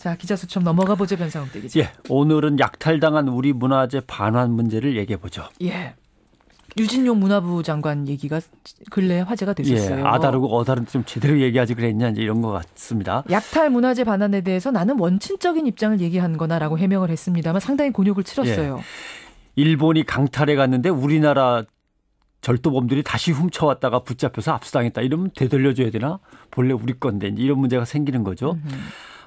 자, 기자수첩 넘어가 보죠, 변상욱 기자. 예, 오늘은 약탈당한 우리 문화재 반환 문제를 얘기해 보죠. 예. 유진용 문화부 장관 얘기가 근래 화제가 됐었어요. 예, 아다르고 어다른 좀 제대로 얘기하지 그랬냐 이제 이런 것 같습니다. 약탈 문화재 반환에 대해서 나는 원칙적인 입장을 얘기한 거나라고 해명을 했습니다만 상당히 곤욕을 치렀어요. 예, 일본이 강탈해 갔는데 우리나라 절도범들이 다시 훔쳐왔다가 붙잡혀서 압수당했다. 이러면 되돌려줘야 되나? 본래 우리 건데 이런 문제가 생기는 거죠. 음흠.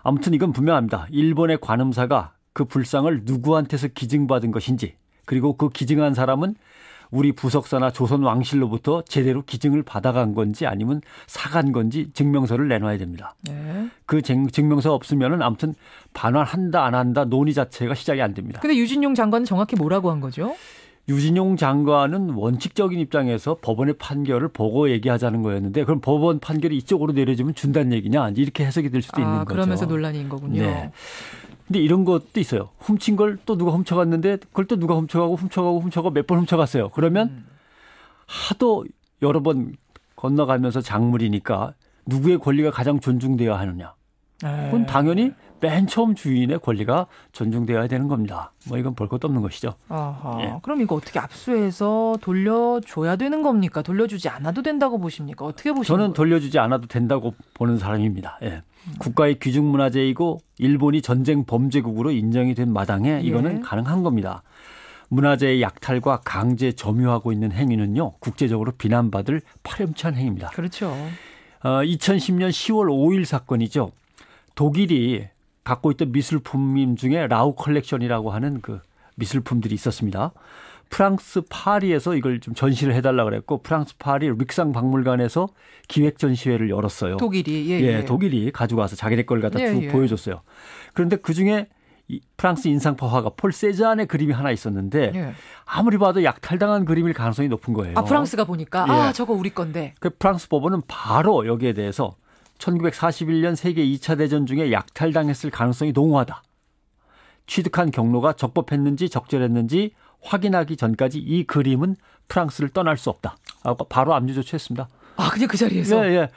아무튼 이건 분명합니다. 일본의 관음사가 그 불상을 누구한테서 기증받은 것인지 그리고 그 기증한 사람은 우리 부석사나 조선 왕실로부터 제대로 기증을 받아간 건지 아니면 사간 건지 증명서를 내놔야 됩니다. 네. 그 증명서 없으면은 아무튼 반환한다 안 한다 논의 자체가 시작이 안 됩니다. 근데 유진용 장관은 정확히 뭐라고 한 거죠? 유진용 장관은 원칙적인 입장에서 법원의 판결을 보고 얘기하자는 거였는데 그럼 법원 판결이 이쪽으로 내려지면 준다는 얘기냐 이렇게 해석이 될 수도 아, 있는 거죠. 그러면서 논란인 거군요. 네. 근데 이런 것도 있어요. 훔친 걸 또 누가 훔쳐갔는데 그걸 또 누가 훔쳐가고 훔쳐가고 훔쳐가 고몇 번 훔쳐갔어요. 그러면 음. 하도 여러 번 건너가면서 작물이니까 누구의 권리가 가장 존중되어야 하느냐. 그건 네. 당연히 맨 처음 주인의 권리가 존중되어야 되는 겁니다. 뭐 이건 볼 것도 없는 것이죠. 아하, 예. 그럼 이거 어떻게 압수해서 돌려줘야 되는 겁니까? 돌려주지 않아도 된다고 보십니까? 어떻게 보십니까? 저는 돌려주지 않아도 된다고 보는 사람입니다. 예. 국가의 귀중 문화재이고 일본이 전쟁 범죄국으로 인정이 된 마당에 예. 이거는 예. 가능한 겁니다. 문화재의 약탈과 강제 점유하고 있는 행위는요 국제적으로 비난받을 파렴치한 행위입니다. 그렇죠. 어, 2010년 10월 5일 사건이죠. 독일이 갖고 있던 미술품 중에 라우 컬렉션이라고 하는 그 미술품들이 있었습니다. 프랑스 파리에서 이걸 좀 전시를 해달라 그랬고 프랑스 파리 릭상 박물관에서 기획 전시회를 열었어요. 독일이 예, 예. 예 독일이 가져가서 자기네 걸 갖다 예, 쭉 예. 보여줬어요. 그런데 그 중에 프랑스 인상파 화가 폴세안의 그림이 하나 있었는데 예. 아무리 봐도 약탈당한 그림일 가능성이 높은 거예요. 아 프랑스가 보니까 예. 아 저거 우리 건데. 그 프랑스 법원은 바로 여기에 대해서 1941년 세계 2차 대전 중에 약탈당했을 가능성이 농후하다. 취득한 경로가 적법했는지 적절했는지 확인하기 전까지 이 그림은 프랑스를 떠날 수 없다. 바로 압류 조치했습니다. 아, 그냥 그 자리에서? 예, 예.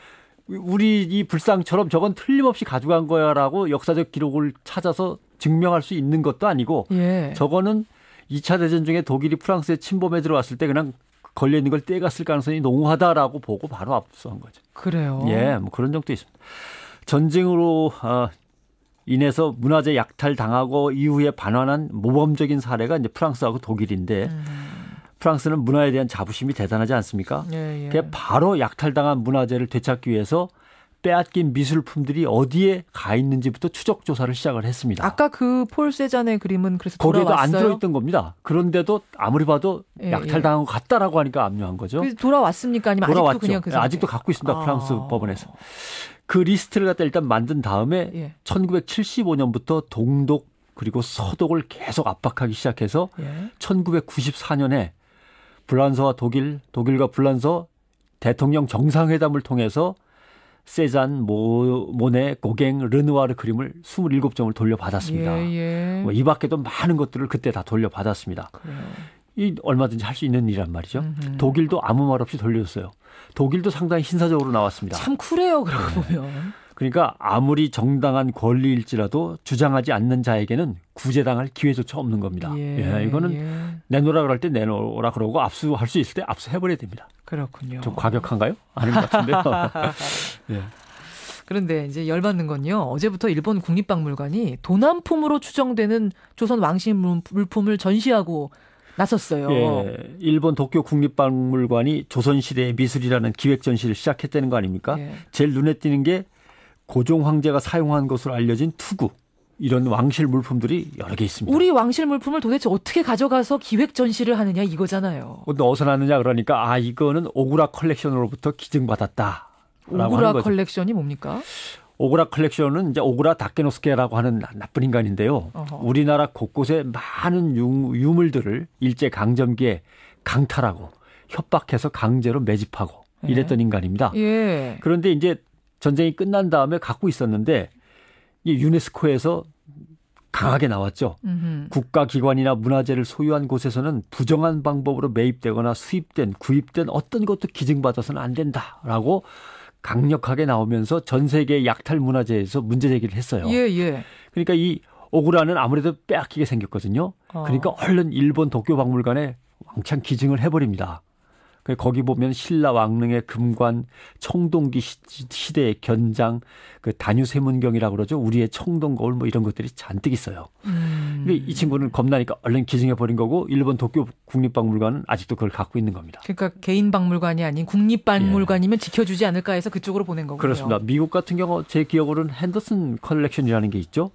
우리 이 불상처럼 저건 틀림없이 가져간 거야라고 역사적 기록을 찾아서 증명할 수 있는 것도 아니고 예. 저거는 2차 대전 중에 독일이 프랑스에 침범해 들어왔을 때 그냥 걸려 있는 걸 떼갔을 가능성이 농후하다라고 보고 바로 압수한 거죠. 그래요. 예, 뭐 그런 적도 있습니다. 전쟁으로 어, 인해서 문화재 약탈 당하고 이후에 반환한 모범적인 사례가 이제 프랑스하고 독일인데 음. 프랑스는 문화에 대한 자부심이 대단하지 않습니까? 예, 예. 바로 약탈당한 문화재를 되찾기 위해서 빼앗긴 미술품들이 어디에 가 있는지부터 추적 조사를 시작을 했습니다. 아까 그 폴 세잔의 그림은 그래서 돌아왔어요? 안 들어있던 겁니다. 그런데도 아무리 봐도 예, 약탈당한 예. 것 같다라고 하니까 압류한 거죠. 그 돌아왔습니까? 아니면 돌아왔죠. 아직도 그냥 그 아직도 갖고 있습니다. 아. 프랑스 법원에서. 그 리스트를 갖다 일단 만든 다음에 예. 1975년부터 동독 그리고 서독을 계속 압박하기 시작해서 예. 1994년에 불란서와 독일, 독일과 불란서 대통령 정상회담을 통해서 세잔, 모, 모네, 고갱, 르누아르 그림을 27점을 돌려받았습니다. 예, 예. 뭐이 밖에도 많은 것들을 그때 다 돌려받았습니다. 그래요. 이 얼마든지 할 수 있는 일이란 말이죠. 음흠. 독일도 아무 말 없이 돌려줬어요. 독일도 상당히 신사적으로 나왔습니다. 참 쿨해요, 그러고 네. 보면. 그러니까 아무리 정당한 권리일지라도 주장하지 않는 자에게는 구제당할 기회조차 없는 겁니다. 예, 예 이거는 예. 내놓으라 그럴 때 내놓으라 그러고 압수할 수 있을 때 압수해버려야 됩니다. 그렇군요. 좀 과격한가요? 아닌 것 같은데요. 예. 그런데 이제 열받는 건요. 어제부터 일본 국립박물관이 도난품으로 추정되는 조선 왕실 물품을 전시하고 나섰어요. 예, 일본 도쿄 국립박물관이 조선시대의 미술이라는 기획 전시를 시작했다는 거 아닙니까? 예. 제일 눈에 띄는 게 고종 황제가 사용한 것으로 알려진 투구 이런 왕실 물품들이 여러 개 있습니다. 우리 왕실 물품을 도대체 어떻게 가져가서 기획 전시를 하느냐 이거잖아요. 어디서 나느냐 그러니까 아 이거는 오그라 컬렉션으로부터 기증받았다. 오그라 컬렉션이 뭡니까? 오그라 컬렉션은 이제 오그라 다케노스케라고 하는 나쁜 인간인데요. 어허. 우리나라 곳곳에 많은 유, 물들을 일제 강점기에 강탈하고 협박해서 강제로 매집하고 예. 이랬던 예. 인간입니다. 예. 그런데 이제 전쟁이 끝난 다음에 갖고 있었는데 이 유네스코에서 강하게 나왔죠. 국가기관이나 문화재를 소유한 곳에서는 부정한 방법으로 매입되거나 수입된, 구입된 어떤 것도 기증받아서는 안 된다라고 강력하게 나오면서 전 세계 약탈 문화재에서 문제 제기를 했어요. 예, 예. 그러니까 이 오구라는 아무래도 빼앗기게 생겼거든요. 어. 그러니까 얼른 일본 도쿄 박물관에 왕창 기증을 해버립니다. 그 거기 보면 신라 왕릉의 금관, 청동기 시대의 견장, 그 단유세문경이라고 그러죠. 우리의 청동거울 뭐 이런 것들이 잔뜩 있어요. 음. 이 친구는 겁나니까 얼른 기증해 버린 거고 일본 도쿄 국립박물관은 아직도 그걸 갖고 있는 겁니다. 그러니까 개인 박물관이 아닌 국립박물관이면 예. 지켜주지 않을까 해서 그쪽으로 보낸 거군요. 그렇습니다. 미국 같은 경우 제 기억으로는 핸더슨 컬렉션이라는 게 있죠.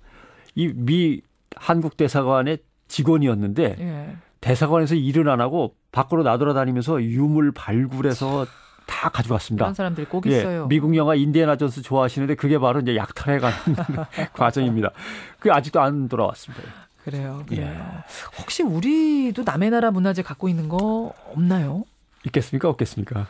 이 미 한국 대사관의 직원이었는데 예. 대사관에서 일을 안 하고 밖으로 나돌아다니면서 유물 발굴해서 다 가져왔습니다. 그런 사람들 꼭 예, 있어요. 예, 미국 영화 인디애나 존스 좋아하시는데 그게 바로 이제 약탈해 가는 과정입니다. 그게 아직도 안 돌아왔습니다. 그래요. 예. 그래요. 예. 혹시 우리도 남의 나라 문화재 갖고 있는 거 없나요? 있겠습니까? 없겠습니까?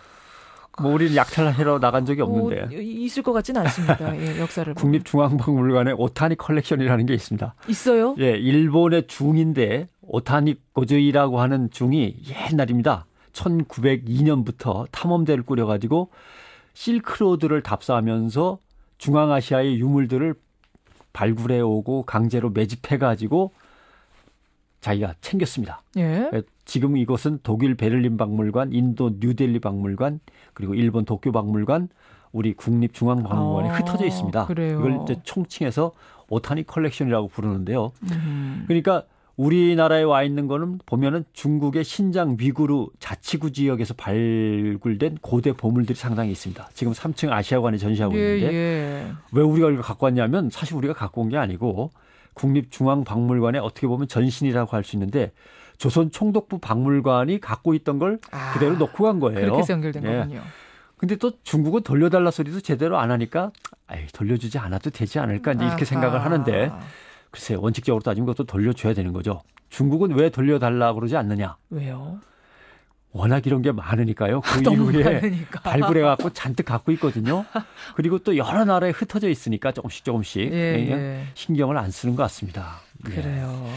뭐 우리는 약탈하러 나간 적이 뭐 없는데. 뭐, 있을 것 같지는 않습니다. 예, 역사를. 국립중앙박물관에 오타니 컬렉션이라는 게 있습니다. 있어요? 예, 일본의 중인데 오타니 고즈이라고 하는 중이 옛날입니다. 1902년부터 탐험대를 꾸려가지고 실크로드를 답사하면서 중앙아시아의 유물들을 발굴해오고 강제로 매집해가지고 자기가 챙겼습니다. 예. 예 지금 이곳은 독일 베를린 박물관, 인도 뉴델리 박물관, 그리고 일본 도쿄 박물관, 우리 국립중앙박물관에 아, 흩어져 있습니다. 그래요. 이걸 이제 총칭해서 오타니 컬렉션이라고 부르는데요. 음. 그러니까 우리나라에 와 있는 거는 보면은 중국의 신장 위구르 자치구 지역에서 발굴된 고대 보물들이 상당히 있습니다. 지금 3층 아시아관에 전시하고 예, 있는데 예. 왜 우리가 이걸 갖고 왔냐면 사실 우리가 갖고 온 게 아니고 국립중앙박물관의 어떻게 보면 전신이라고 할 수 있는데 조선 총독부 박물관이 갖고 있던 걸 아, 그대로 놓고간 거예요. 그렇게 연결된 예. 거군요. 근데 또 중국은 돌려달라 소리도 제대로 안 하니까 아이, 돌려주지 않아도 되지 않을까 이제 이렇게 아하. 생각을 하는데 글쎄 원칙적으로 따지면 그것도 돌려줘야 되는 거죠. 중국은 왜 돌려달라 그러지 않느냐? 왜요? 워낙 이런 게 많으니까요. 그 이후에 많으니까. 발굴해 갖고 잔뜩 갖고 있거든요. 그리고 또 여러 나라에 흩어져 있으니까 조금씩 조금씩 예, 예. 예. 예. 신경을 안 쓰는 것 같습니다. 예. 그래요. 예.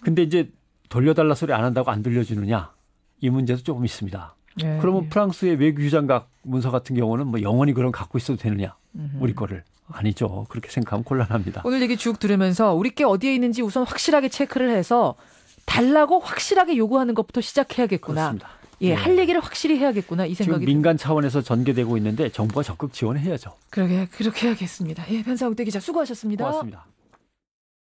근데 이제 돌려달라 소리 안 한다고 안들려주느냐이 문제도 조금 있습니다. 예, 그러면 프랑스의 외교유장각 문서 같은 경우는 뭐 영원히 그런 갖고 있어도 되느냐 음흠. 우리 거를 아니죠 그렇게 생각하면 곤란합니다. 오늘 얘기 쭉 들으면서 우리 께 어디에 있는지 우선 확실하게 체크를 해서 달라고 확실하게 요구하는 것부터 시작해야겠구나. 그렇습니다. 예, 네. 할 얘기를 확실히 해야겠구나 이 생각이 지금 민간 차원에서 전개되고 있는데 정부가 적극 지원해야죠. 그러게 그렇게 해야겠습니다. 예, 변상욱 대기자 수고하셨습니다. 고맙습니다.